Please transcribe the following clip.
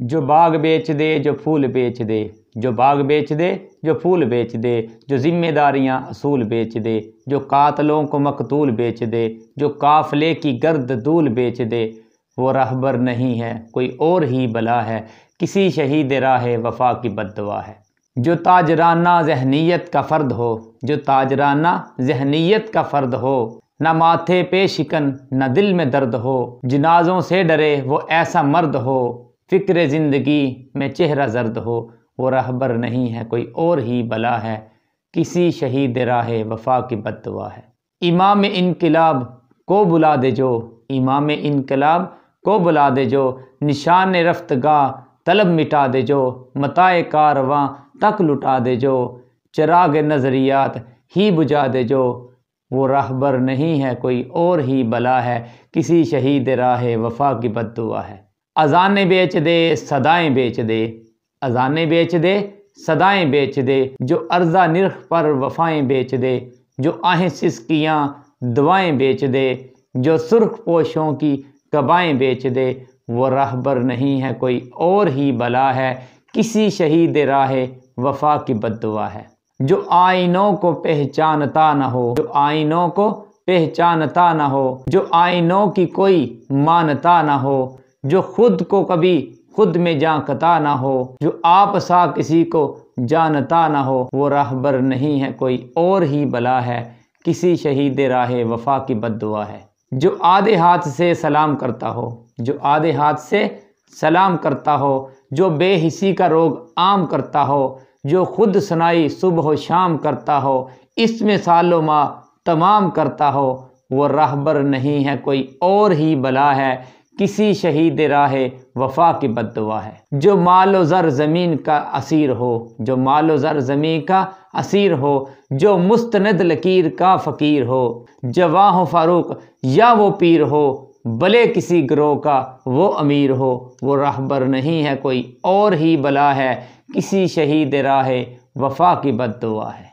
जो बाग बेच दे जो फूल बेच दे जो बाग बेच दे जो फूल बेच दे जो ज़िम्मेदारियाँ असूल बेच दे जो कातलों को मकतूल बेच दे जो काफले की गर्द दूल बेच दे वो रहबर नहीं है कोई और ही भला है किसी शहीद राह वफा की बदवा है जो ताजराना जहनीत का फ़र्द हो जो ताजराना जहनीत का फ़र्द हो न माथे पे शिकन न दिल में दर्द हो जनाजों से डरे वो ऐसा मर्द हो फ़िक्र ज़िंदगी में चेहरा जर्द हो वो रहबर नहीं है कोई और ही बला है किसी शहीद राह वफा की बदवा है इमाम इनकलाब को बुला दे जो इमाम इनकलाब को बुला दे जो निशान रफ्त गाह तलब मिटा दे जो मताए कारवां तक लुटा दे जो चराग नज़रियात ही बुझा दे जो वो राहबर नहीं है कोई और ही बला है किसी शहीद राह वफा की बदुआ है अजाने बेच दे सदाएं बेच दे अजाने बेच दे सदाएं बेच दे जो अर्जा निरख पर वफाएं बेच दे जो आहें सिसकियाँ दवाएं बेच दे जो सुर्ख पोशों की कबाएं बेच दे वो राहबर नहीं है कोई और ही भला है किसी शहीद राह वफा की बदुआ है जो आइनों को पहचानता न हो जो आइनों को पहचानता न हो जो आइनों की कोई मानता न हो जो खुद को कभी खुद में जाकता ना हो जो आप सा किसी को जानता ना हो वो राहबर नहीं है कोई और ही बला है किसी शहीद राह वफा की बददुआ है जो आधे हाथ से सलाम करता हो जो आधे हाथ से सलाम करता हो जो बेहिसी का रोग आम करता हो जो खुद सुनाई सुबह शाम करता हो इसमें सालों माह तमाम करता हो वो राहबर नहीं है कोई और ही बला है किसी शहीद राह वफा की बद दुआ है जो माल ज़र ज़मीन का असीर हो जो माल ज़र ज़मीन का असीर हो जो मुस्तनद लकीर का फ़कीर हो जवाह हो फारूक या वो पीर हो भले किसी ग्रोह का वो अमीर हो वो राहबर नहीं है कोई और ही भला है किसी शहीद राह वफा की बद दुआ है